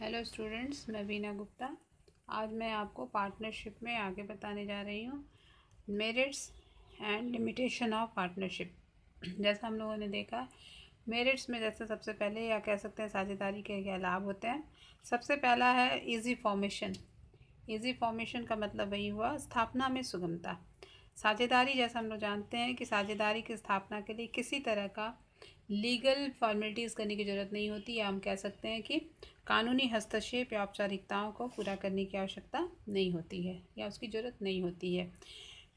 hello students मैं वीना गुप्ता आज मैं आपको पार्टनरशिप में आगे बताने जा रही हूँ merits and limitation of partnership जैसा हम लोगों ने देखा मेरिट्स में जैसे सबसे पहले या कह सकते हैं साझेदारी के क्या लाभ होते हैं सबसे पहला है इजी फॉर्मेशन इजी फॉर्मेशन का मतलब वही हुआ स्थापना में सुगमता साझेदारी जैसा हम लोग जानते हैं कि साझेदारी की स्थापना के लिए किसी तरह का लीगल फॉर्मेलिटीज़ करने की ज़रूरत नहीं होती या हम कह सकते हैं कि कानूनी हस्तक्षेप या औपचारिकताओं को पूरा करने की आवश्यकता नहीं होती है या उसकी ज़रूरत नहीं होती है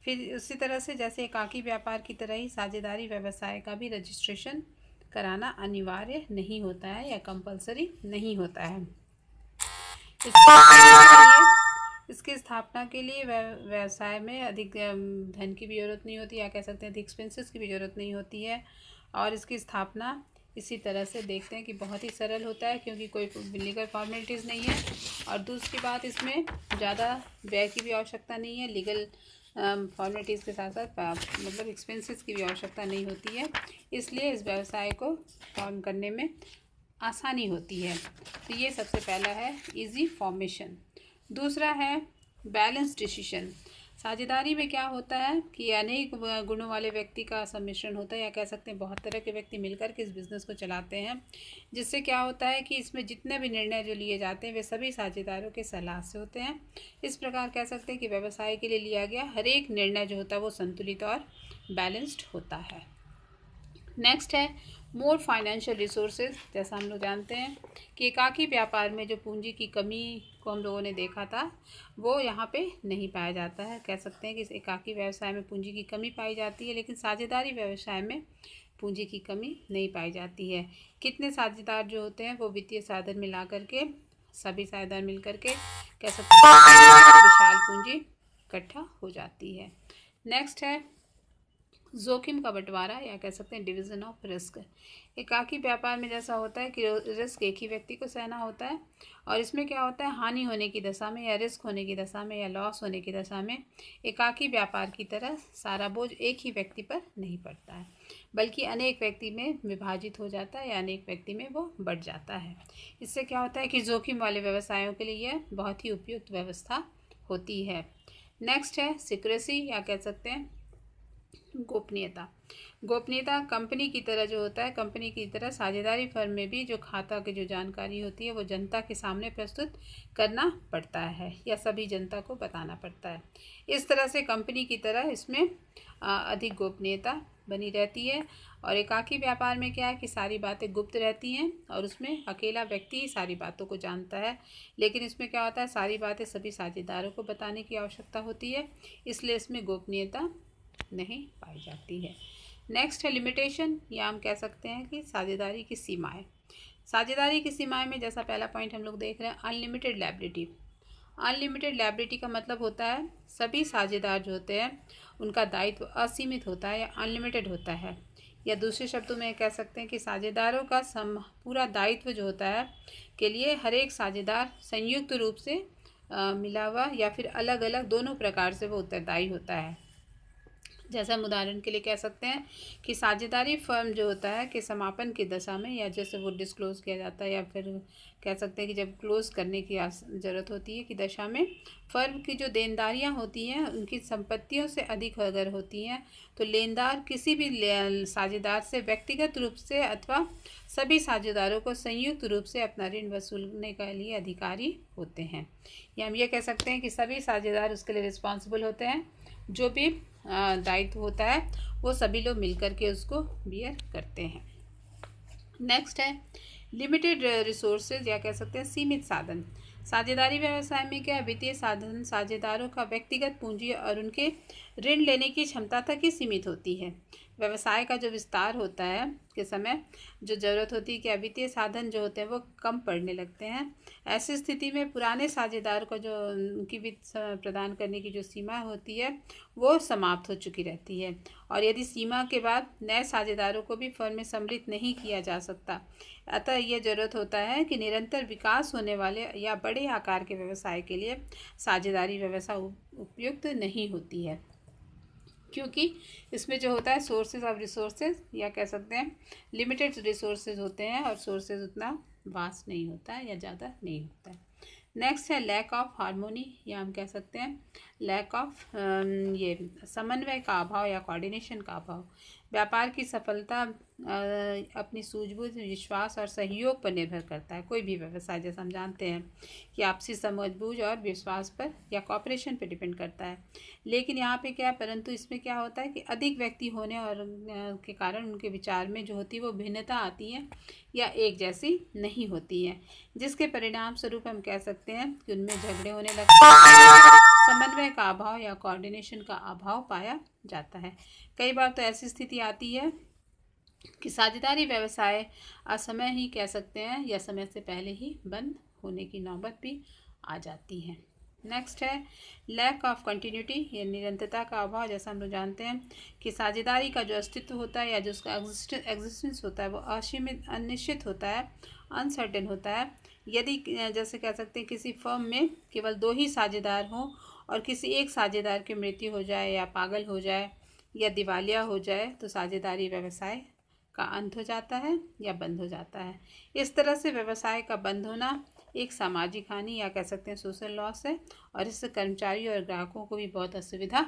फिर उसी तरह से जैसे एकाकी व्यापार की तरह ही साझेदारी व्यवसाय का भी रजिस्ट्रेशन कराना अनिवार्य नहीं होता है या कंपलसरी नहीं होता है इसकी स्थापना के लिए व्यवसाय में अधिक धन की भी ज़रूरत नहीं होती या कह सकते हैं अधिक एक्सपेंसेस की भी ज़रूरत नहीं होती है और इसकी स्थापना इसी तरह से देखते हैं कि बहुत ही सरल होता है क्योंकि कोई लीगल फॉर्मेलिटीज़ नहीं है और दूसरी बात इसमें ज़्यादा व्यय की भी आवश्यकता नहीं है लीगल फॉर्मेलिटीज़ के साथ साथ मतलब एक्सपेंसेस की भी आवश्यकता नहीं होती है इसलिए इस व्यवसाय को फॉर्म करने में आसानी होती है तो ये सबसे पहला है ईजी फॉर्मेशन दूसरा है बैलेंस डिसीशन साझेदारी में क्या होता है कि अनेक गुणों वाले व्यक्ति का सम्मिश्रण होता है या कह सकते हैं बहुत तरह के व्यक्ति मिलकर के इस बिज़नेस को चलाते हैं जिससे क्या होता है कि इसमें जितने भी निर्णय जो लिए जाते हैं वे सभी साझेदारों के सलाह से होते हैं इस प्रकार कह सकते हैं कि व्यवसाय के लिए लिया गया हर एक निर्णय जो होता है वो संतुलित और बैलेंस्ड होता है नेक्स्ट है मोर फाइनेंशियल रिसोर्सेज जैसा हम लोग जानते हैं कि एकाकी व्यापार में जो पूंजी की कमी को हम लोगों ने देखा था वो यहाँ पे नहीं पाया जाता है कह सकते हैं कि इस एकाकी व्यवसाय में पूंजी की कमी पाई जाती है लेकिन साझेदारी व्यवसाय में पूंजी की कमी नहीं पाई जाती है कितने साझेदार जो होते हैं वो वित्तीय साधन मिला करके सभी साझेदार मिल करके कह सकते हैं विशाल पूंजी इकट्ठा हो जाती है नेक्स्ट है जोखिम का बंटवारा या कह सकते हैं डिवीज़न ऑफ रिस्क एकाकी व्यापार में जैसा होता है कि रिस्क एक ही व्यक्ति को सहना होता है और इसमें क्या होता है हानि होने की दशा में या रिस्क होने की दशा में या लॉस होने की दशा में एकाकी व्यापार की तरह सारा बोझ एक ही व्यक्ति पर नहीं पड़ता है बल्कि अनेक व्यक्ति में विभाजित हो जाता है या अनेक व्यक्ति में वो बढ़ जाता है इससे क्या होता है कि जोखिम वाले व्यवसायों के लिए यह बहुत ही उपयुक्त व्यवस्था होती है नेक्स्ट है सिक्रेसी या कह सकते हैं गोपनीयता गोपनीयता कंपनी की तरह जो होता है कंपनी की तरह साझेदारी फर्म में भी जो खाता की जो जानकारी होती है वो जनता के सामने प्रस्तुत करना पड़ता है या सभी जनता को बताना पड़ता है इस तरह से कंपनी की तरह इसमें अधिक गोपनीयता बनी रहती है और एकाकी व्यापार में क्या है कि सारी बातें गुप्त रहती हैं और उसमें अकेला व्यक्ति ही सारी बातों को जानता है लेकिन इसमें क्या होता है सारी बातें सभी साझेदारों को बताने की आवश्यकता होती है इसलिए इसमें गोपनीयता नहीं पाई जाती है नेक्स्ट है लिमिटेशन या हम कह सकते हैं कि साझेदारी की सीमाएं साझेदारी की सीमाएं में जैसा पहला पॉइंट हम लोग देख रहे हैं अनलिमिटेड लाइबिलिटी अनलिमिटेड लाइबिलिटी का मतलब होता है सभी साझेदार जो होते हैं उनका दायित्व असीमित होता है या अनलिमिटेड होता है या दूसरे शब्दों में कह सकते हैं कि साझेदारों का सम पूरा दायित्व जो होता है के लिए हर एक साझेदार संयुक्त रूप से मिला हुआ या फिर अलग अलग दोनों प्रकार से वो उत्तरदायी होता है जैसे हम उदाहरण के लिए कह सकते हैं कि साझेदारी फर्म जो होता है कि समापन की दशा में या जैसे वो डिस्क्लोज़ किया जाता है या फिर कह सकते हैं कि जब क्लोज़ करने की ज़रूरत होती है कि दशा में फर्म की जो देनदारियां होती हैं उनकी संपत्तियों से अधिक अगर होती हैं तो लेनदार किसी भी ले, साझेदार से व्यक्तिगत रूप से अथवा सभी साझेदारों को संयुक्त रूप से अपना ऋण वसूलने के लिए अधिकारी होते हैं या हम ये कह सकते हैं कि सभी साझेदार उसके लिए रिस्पॉन्सिबल होते हैं जो भी दायित्व होता है वो सभी लोग मिलकर के उसको बियर करते हैं नेक्स्ट है लिमिटेड रिसोर्सेज या कह सकते हैं सीमित साधन साझेदारी व्यवसाय में क्या वित्तीय साधन साझेदारों का व्यक्तिगत पूंजी और उनके ऋण लेने की क्षमता तक ही सीमित होती है व्यवसाय का जो विस्तार होता है के समय जो ज़रूरत होती है कि वित्तीय साधन जो होते हैं वो कम पड़ने लगते हैं ऐसी स्थिति में पुराने साझेदार को जो उनकी वित्त प्रदान करने की जो सीमा होती है वो समाप्त हो चुकी रहती है और यदि सीमा के बाद नए साझेदारों को भी फर्म में सम्मिलित नहीं किया जा सकता अतः यह जरूरत होता है कि निरंतर विकास होने वाले या बड़े आकार के व्यवसाय के लिए साझेदारी व्यवस्था उपयुक्त नहीं होती है क्योंकि इसमें जो होता है सोर्सेज ऑफ रिसोर्सेज या कह सकते हैं लिमिटेड रिसोर्सेज होते हैं और सोर्सेज उतना वास्ट नहीं होता है या ज़्यादा नहीं होता है नेक्स्ट है लैक ऑफ हारमोनी या हम कह सकते हैं लैक ऑफ um, ये समन्वय का अभाव या कोऑर्डिनेशन का अभाव व्यापार की सफलता अपनी सूझबूझ विश्वास और सहयोग पर निर्भर करता है कोई भी व्यवसाय जैसा हम जानते हैं कि आपसी समझबूझ और विश्वास पर या कॉपरेशन पर डिपेंड करता है लेकिन यहाँ पे क्या है परंतु इसमें क्या होता है कि अधिक व्यक्ति होने और के कारण उनके विचार में जो होती है वो भिन्नता आती है या एक जैसी नहीं होती है जिसके परिणाम स्वरूप हम कह सकते हैं कि उनमें झगड़े होने लगते हैं समन्वय का अभाव या कोऑर्डिनेशन का अभाव पाया जाता है कई बार तो ऐसी स्थिति आती है कि साझेदारी व्यवसाय असमय ही कह सकते हैं या समय से पहले ही बंद होने की नौबत भी आ जाती है नेक्स्ट है लैक ऑफ कंटिन्यूटी या निरंतरता का अभाव जैसा हम लोग जानते हैं कि साझेदारी का जो अस्तित्व होता है या जो उसका एग्जिस्टेंस होता है वो असीमित अनिश्चित होता है अनसर्टेन होता है यदि जैसे कह सकते हैं किसी फर्म में केवल दो ही साझेदार हों और किसी एक साझेदार की मृत्यु हो जाए या पागल हो जाए या दिवालिया हो जाए तो साझेदारी व्यवसाय का अंत हो जाता है या बंद हो जाता है इस तरह से व्यवसाय का बंद होना एक सामाजिक हानि या कह सकते हैं सोशल लॉस है और इससे कर्मचारियों और ग्राहकों को भी बहुत असुविधा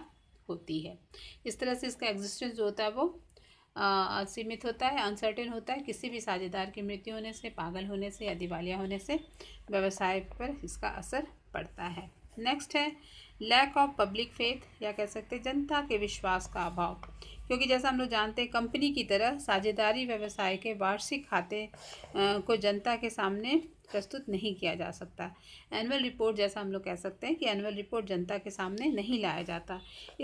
होती है इस तरह से इसका एग्जिस्टेंस जो होता है वो सीमित होता है अनसर्टेन होता है किसी भी साझेदार की मृत्यु होने से पागल होने से या दिवालिया होने से व्यवसाय पर इसका असर पड़ता है नेक्स्ट है लैक ऑफ पब्लिक फेथ या कह सकते हैं जनता के विश्वास का अभाव क्योंकि जैसा हम लोग जानते हैं कंपनी की तरह साझेदारी व्यवसाय के वार्षिक खाते को जनता के सामने प्रस्तुत नहीं किया जा सकता एनुअल रिपोर्ट जैसा हम लोग कह सकते हैं कि एनुअल रिपोर्ट जनता के सामने नहीं लाया जाता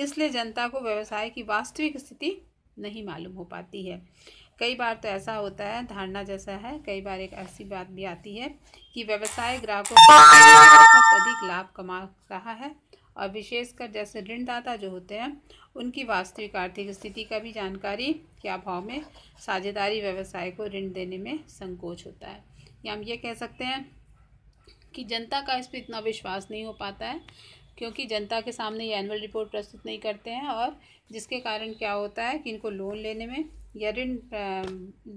इसलिए जनता को व्यवसाय की वास्तविक स्थिति नहीं मालूम हो पाती है कई बार तो ऐसा होता है धारणा जैसा है कई बार एक ऐसी बात भी आती है कि व्यवसाय ग्राहकों को बहुत अधिक लाभ कमा रहा है और विशेषकर जैसे ऋणदाता जो होते हैं उनकी वास्तविक आर्थिक स्थिति का भी जानकारी के अभाव में साझेदारी व्यवसाय को ऋण देने में संकोच होता है या हम ये कह सकते हैं कि जनता का इस पर इतना विश्वास नहीं हो पाता है क्योंकि जनता के सामने ये एनुअल रिपोर्ट प्रस्तुत नहीं करते हैं और जिसके कारण क्या होता है कि इनको लोन लेने में या ऋण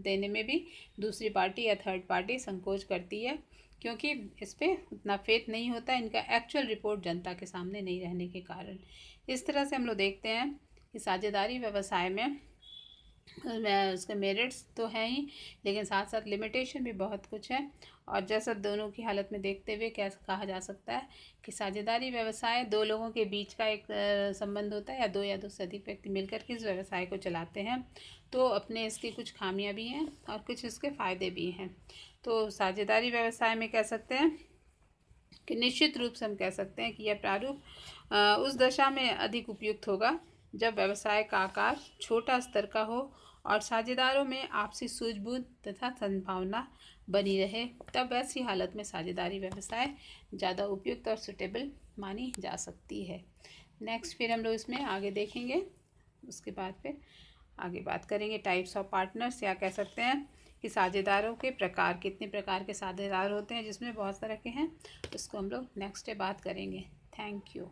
देने में भी दूसरी पार्टी या थर्ड पार्टी संकोच करती है क्योंकि इस पर उतना फेथ नहीं होता इनका एक्चुअल रिपोर्ट जनता के सामने नहीं रहने के कारण इस तरह से हम लोग देखते हैं कि साझेदारी व्यवसाय में उसके मेरिट्स तो हैं ही लेकिन साथ साथ लिमिटेशन भी बहुत कुछ है और जैसा दोनों की हालत में देखते हुए क्या कहा जा सकता है कि साझेदारी व्यवसाय दो लोगों के बीच का एक संबंध होता है या दो या दो से अधिक व्यक्ति मिलकर इस व्यवसाय को चलाते हैं तो अपने इसकी कुछ खामियां भी हैं और कुछ इसके फ़ायदे भी हैं तो साझेदारी व्यवसाय में कह सकते हैं कि निश्चित रूप से हम कह सकते हैं कि यह प्रारूप उस दशा में अधिक उपयुक्त होगा जब व्यवसाय का आकार छोटा स्तर का हो और साझेदारों में आपसी सूझबूझ तथा संभावना बनी रहे तब ऐसी हालत में साझेदारी व्यवसाय ज़्यादा उपयुक्त और सुटेबल मानी जा सकती है नेक्स्ट फिर हम लोग इसमें आगे देखेंगे उसके बाद फिर आगे बात करेंगे टाइप्स ऑफ पार्टनर्स या कह सकते हैं कि साझेदारों के प्रकार कितने प्रकार के साझेदार होते हैं जिसमें बहुत तरह के हैं उसको हम लोग नेक्स्ट डे बात करेंगे थैंक यू